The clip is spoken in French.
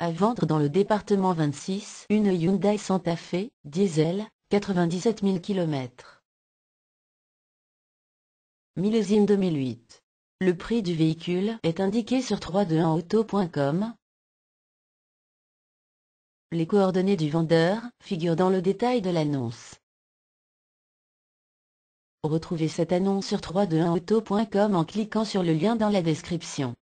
À vendre dans le département 26, une Hyundai Santa Fe, diesel, 97 000 km. Millésime 2008. Le prix du véhicule est indiqué sur 321auto.com. Les coordonnées du vendeur figurent dans le détail de l'annonce. Retrouvez cette annonce sur 321auto.com en cliquant sur le lien dans la description.